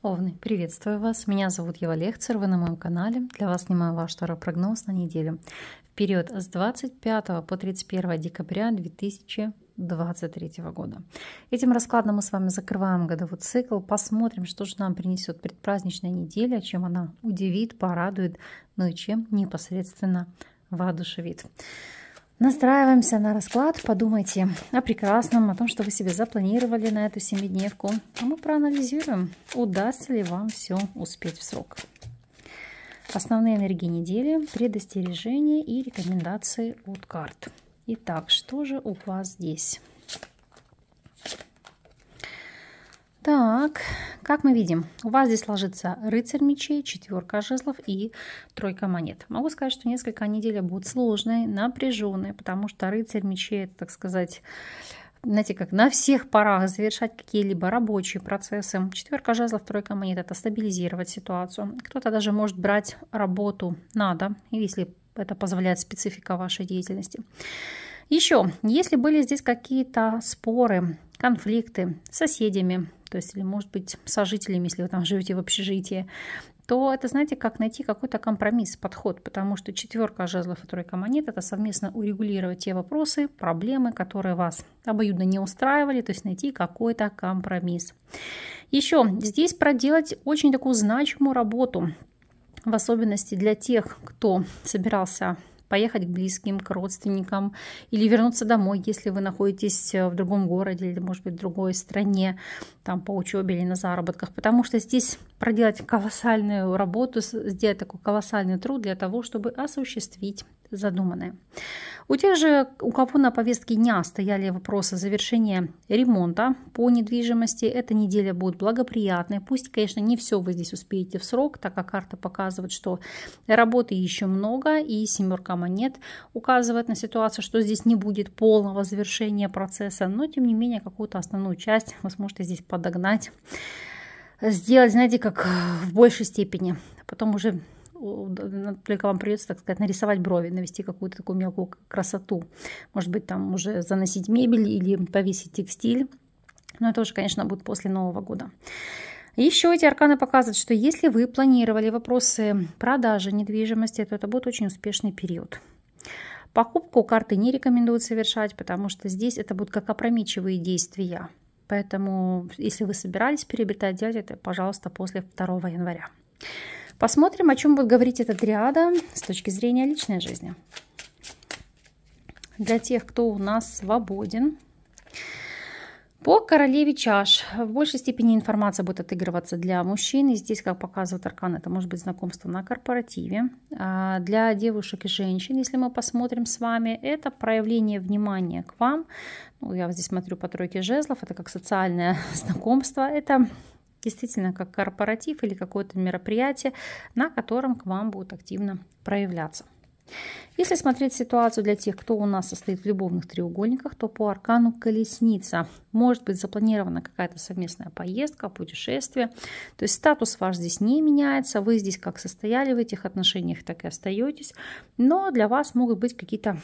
Овны, приветствую вас. Меня зовут Ева Лехцер, вы на моем канале. Для вас снимаю ваш прогноз на неделю. В период с 25 по 31 декабря 2023 года. Этим раскладом мы с вами закрываем годовой цикл. Посмотрим, что же нам принесет предпраздничная неделя, чем она удивит, порадует, ну и чем непосредственно воодушевит. Настраиваемся на расклад, подумайте о прекрасном, о том, что вы себе запланировали на эту семидневку. А мы проанализируем, удастся ли вам все успеть в срок. Основные энергии недели, предостережения и рекомендации от карт. Итак, что же у вас здесь? Так, как мы видим, у вас здесь ложится рыцарь мечей, четверка жезлов и тройка монет. Могу сказать, что несколько недель будут сложные, напряженные, потому что рыцарь мечей, так сказать, знаете, как на всех порах завершать какие-либо рабочие процессы. Четверка жезлов, тройка монет – это стабилизировать ситуацию. Кто-то даже может брать работу надо, если это позволяет специфика вашей деятельности. Еще, если были здесь какие-то споры, конфликты с соседями, то есть, или, может быть, сожителями, если вы там живете в общежитии, то это, знаете, как найти какой-то компромисс, подход, потому что четверка жезлов и тройка монет – это совместно урегулировать те вопросы, проблемы, которые вас обоюдно не устраивали, то есть найти какой-то компромисс. Еще здесь проделать очень такую значимую работу, в особенности для тех, кто собирался поехать к близким, к родственникам или вернуться домой, если вы находитесь э, в другом городе или, может быть, в другой стране, там по учебе или на заработках, потому что здесь проделать колоссальную работу, сделать такой колоссальный труд для того, чтобы осуществить задуманное. У тех же, у кого на повестке дня стояли вопросы завершения ремонта по недвижимости, эта неделя будет благоприятной. Пусть, конечно, не все вы здесь успеете в срок, так как карта показывает, что работы еще много, и семерка монет указывает на ситуацию, что здесь не будет полного завершения процесса, но, тем не менее, какую-то основную часть вы сможете здесь подогнать сделать, знаете, как в большей степени. Потом уже только вам придется, так сказать, нарисовать брови, навести какую-то такую мелкую красоту. Может быть, там уже заносить мебель или повесить текстиль. Но это уже, конечно, будет после Нового года. Еще эти арканы показывают, что если вы планировали вопросы продажи недвижимости, то это будет очень успешный период. Покупку карты не рекомендуют совершать, потому что здесь это будут как опрометчивые действия. Поэтому, если вы собирались приобретать, делать это, пожалуйста, после 2 января. Посмотрим, о чем будет говорить эта триада с точки зрения личной жизни. Для тех, кто у нас свободен. По королеве чаш в большей степени информация будет отыгрываться для мужчин. И здесь, как показывает аркан, это может быть знакомство на корпоративе. А для девушек и женщин, если мы посмотрим с вами, это проявление внимания к вам. Ну, я здесь смотрю по тройке жезлов, это как социальное знакомство. Это действительно как корпоратив или какое-то мероприятие, на котором к вам будут активно проявляться. Если смотреть ситуацию для тех, кто у нас состоит в любовных треугольниках, то по аркану колесница может быть запланирована какая-то совместная поездка, путешествие. То есть статус ваш здесь не меняется, вы здесь как состояли в этих отношениях, так и остаетесь. Но для вас могут быть какие-то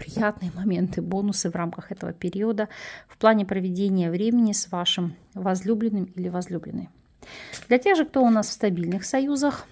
приятные моменты, бонусы в рамках этого периода в плане проведения времени с вашим возлюбленным или возлюбленной. Для тех же, кто у нас в стабильных союзах,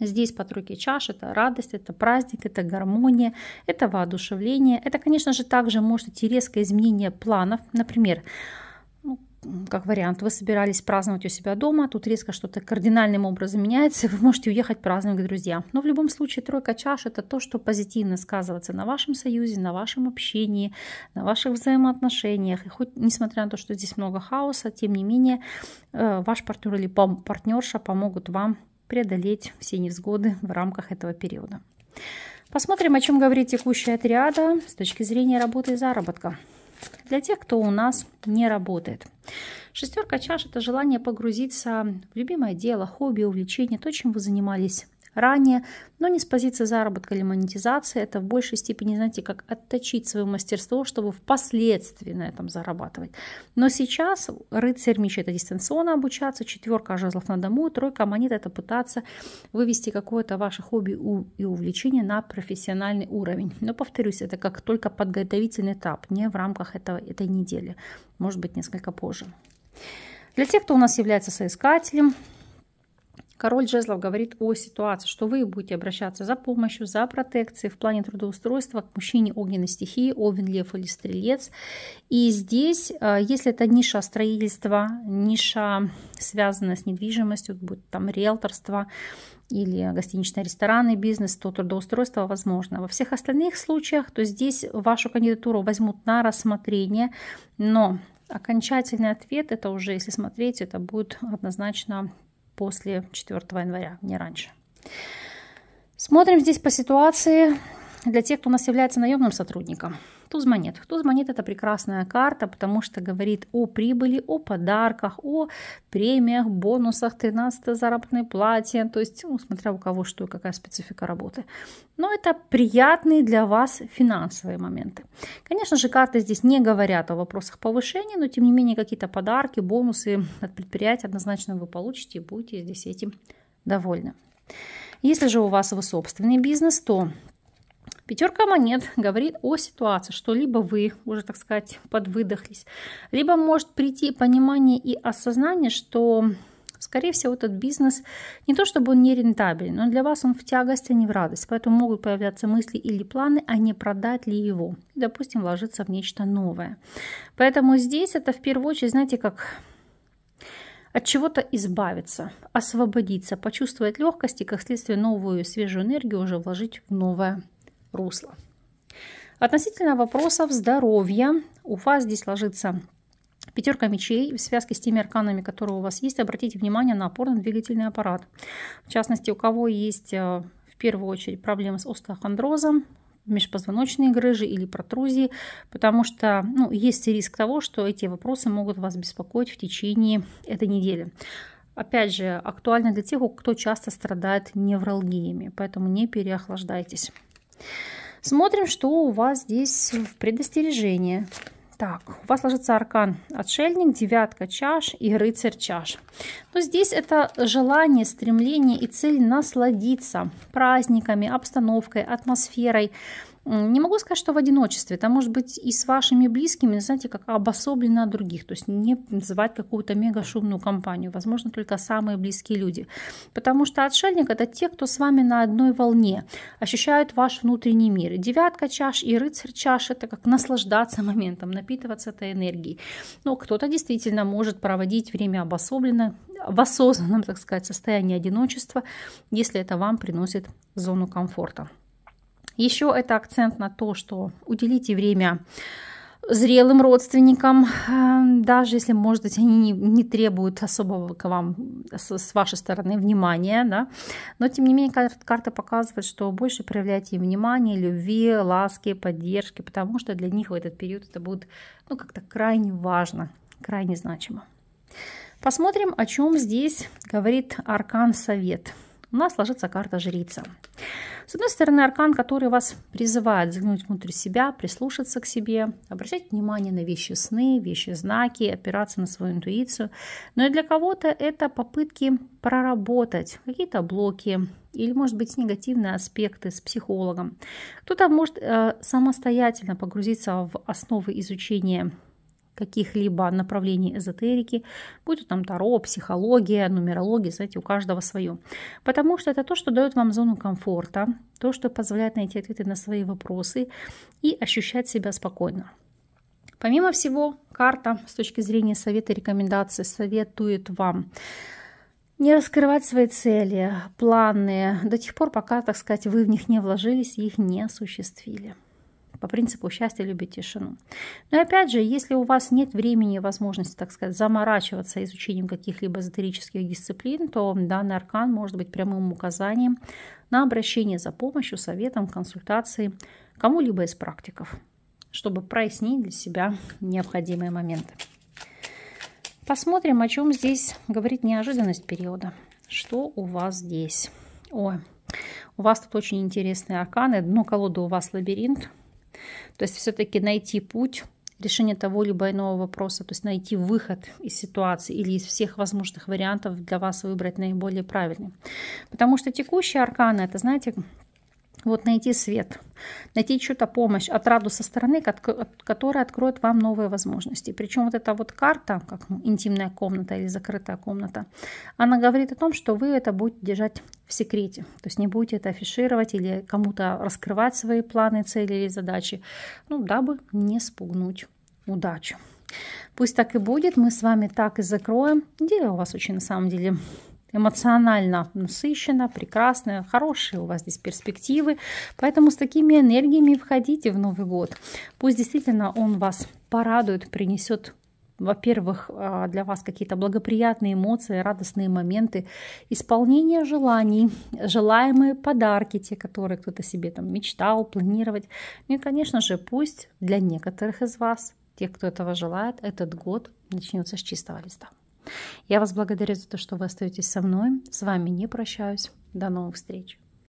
Здесь по тройке чаш это радость, это праздник, это гармония, это воодушевление. Это, конечно же, также может идти резкое изменение планов. Например, как вариант, вы собирались праздновать у себя дома, тут резко что-то кардинальным образом меняется, вы можете уехать праздновать к друзьям. Но в любом случае тройка чаш – это то, что позитивно сказывается на вашем союзе, на вашем общении, на ваших взаимоотношениях. И хоть, несмотря на то, что здесь много хаоса, тем не менее, э, ваш партнер или партнерша помогут вам преодолеть все невзгоды в рамках этого периода. Посмотрим, о чем говорит текущая триада с точки зрения работы и заработка для тех, кто у нас не работает. Шестерка чаш – это желание погрузиться в любимое дело, хобби, увлечение, то, чем вы занимались ранее, но не с позиции заработка или монетизации. Это в большей степени, знаете, как отточить свое мастерство, чтобы впоследствии на этом зарабатывать. Но сейчас рыцарь меча – это дистанционно обучаться, четверка жезлов на дому, тройка монет – это пытаться вывести какое-то ваше хобби и увлечение на профессиональный уровень. Но, повторюсь, это как только подготовительный этап, не в рамках этого, этой недели, может быть, несколько позже. Для тех, кто у нас является соискателем, Король жезлов говорит о ситуации, что вы будете обращаться за помощью, за протекцией в плане трудоустройства к мужчине огненной стихии, овен, лев или стрелец. И здесь, а, если это ниша строительства, ниша связанная с недвижимостью, будет там риэлторство, или гостиничный ресторанный бизнес, то трудоустройство возможно. Во всех остальных случаях, то здесь вашу кандидатуру возьмут на рассмотрение, но окончательный ответ это уже, если смотреть, это будет однозначно после 4 января, не раньше. Смотрим здесь по ситуации для тех, кто у нас является наемным сотрудником. Туз-монет. Туз-монет – это прекрасная карта, потому что говорит о прибыли, о подарках, о премиях, бонусах, 13 заработное плате, то есть, ну, смотря у кого что и какая специфика работы. Но это приятные для вас финансовые моменты. Конечно же, карты здесь не говорят о вопросах повышения, но, тем не менее, какие-то подарки, бонусы от предприятия однозначно вы получите и будете здесь этим довольны. Если же у вас вы собственный бизнес, то Пятерка монет говорит о ситуации, что либо вы уже, так сказать, подвыдохлись, либо может прийти понимание и осознание, что Скорее всего, этот бизнес не то чтобы он не рентабелен, но для вас он в тягость, а не в радость. Поэтому могут появляться мысли или планы, а не продать ли его. И, допустим, вложиться в нечто новое. Поэтому здесь это в первую очередь, знаете, как от чего-то избавиться, освободиться, почувствовать легкость и, как следствие, новую свежую энергию уже вложить в новое русло. Относительно вопросов здоровья, у вас здесь ложится Пятерка мечей в связке с теми арканами, которые у вас есть, обратите внимание на опорно-двигательный аппарат. В частности, у кого есть э, в первую очередь проблемы с остеохондрозом, межпозвоночные грыжи или протрузии, потому что ну, есть риск того, что эти вопросы могут вас беспокоить в течение этой недели. Опять же, актуально для тех, кто часто страдает невралгиями, поэтому не переохлаждайтесь. Смотрим, что у вас здесь в предостережении. Так, у вас ложится аркан отшельник, девятка чаш и рыцарь чаш. Но здесь это желание, стремление и цель насладиться праздниками, обстановкой, атмосферой, не могу сказать, что в одиночестве. Там, может быть, и с вашими близкими, знаете, как обособленно от других. То есть не звать какую-то мега шумную компанию. Возможно, только самые близкие люди. Потому что отшельник – это те, кто с вами на одной волне, ощущают ваш внутренний мир. Девятка чаш и рыцарь чаш – это как наслаждаться моментом, напитываться этой энергией. Но кто-то действительно может проводить время обособленно, в осознанном, так сказать, состоянии одиночества, если это вам приносит зону комфорта. Еще это акцент на то, что уделите время зрелым родственникам, э, даже если, может быть, они не, не требуют особого к вам с, с вашей стороны внимания, да, но тем не менее карта, карта показывает, что больше проявляйте им внимание, любви, ласки, поддержки, потому что для них в этот период это будет, ну, как-то крайне важно, крайне значимо. Посмотрим, о чем здесь говорит Аркан Совет у нас ложится карта жрица. С одной стороны, аркан, который вас призывает загнуть внутрь себя, прислушаться к себе, обращать внимание на вещи сны, вещи знаки, опираться на свою интуицию. Но и для кого-то это попытки проработать какие-то блоки, или, может быть, негативные аспекты с психологом. Кто-то может э, самостоятельно погрузиться в основы изучения каких-либо направлений эзотерики, будь то там таро, психология, нумерология, знаете, у каждого свое. Потому что это то, что дает вам зону комфорта, то, что позволяет найти ответы на свои вопросы и ощущать себя спокойно. Помимо всего, карта с точки зрения совета и рекомендации советует вам не раскрывать свои цели, планы до тех пор, пока, так сказать, вы в них не вложились и их не осуществили по принципу «счастье любит тишину». Но опять же, если у вас нет времени и возможности, так сказать, заморачиваться изучением каких-либо эзотерических дисциплин, то данный аркан может быть прямым указанием на обращение за помощью, советом, консультацией кому-либо из практиков, чтобы прояснить для себя необходимые моменты. Посмотрим, о чем здесь говорит неожиданность периода. Что у вас здесь? Ой, у вас тут очень интересные арканы. Дно колоды у вас лабиринт. То есть все-таки найти путь решения того либо иного вопроса, то есть найти выход из ситуации или из всех возможных вариантов для вас выбрать наиболее правильный. Потому что текущие арканы, это, знаете, вот найти свет, найти чью-то помощь, отраду со стороны, которая откроет вам новые возможности. Причем вот эта вот карта, как интимная комната или закрытая комната, она говорит о том, что вы это будете держать в секрете. То есть не будете это афишировать или кому-то раскрывать свои планы, цели или задачи, ну, дабы не спугнуть удачу. Пусть так и будет, мы с вами так и закроем. Дело у вас очень на самом деле эмоционально насыщенно, прекрасно, хорошие у вас здесь перспективы. Поэтому с такими энергиями входите в Новый год. Пусть действительно он вас порадует, принесет во-первых, а, для вас какие-то благоприятные эмоции, радостные моменты, исполнение желаний, желаемые подарки, те, которые кто-то себе там мечтал, планировать. Ну и, конечно же, пусть для некоторых из вас, тех, кто этого желает, этот год начнется с чистого листа. Я вас благодарю за то, что вы остаетесь со мной. С вами не прощаюсь. До новых встреч.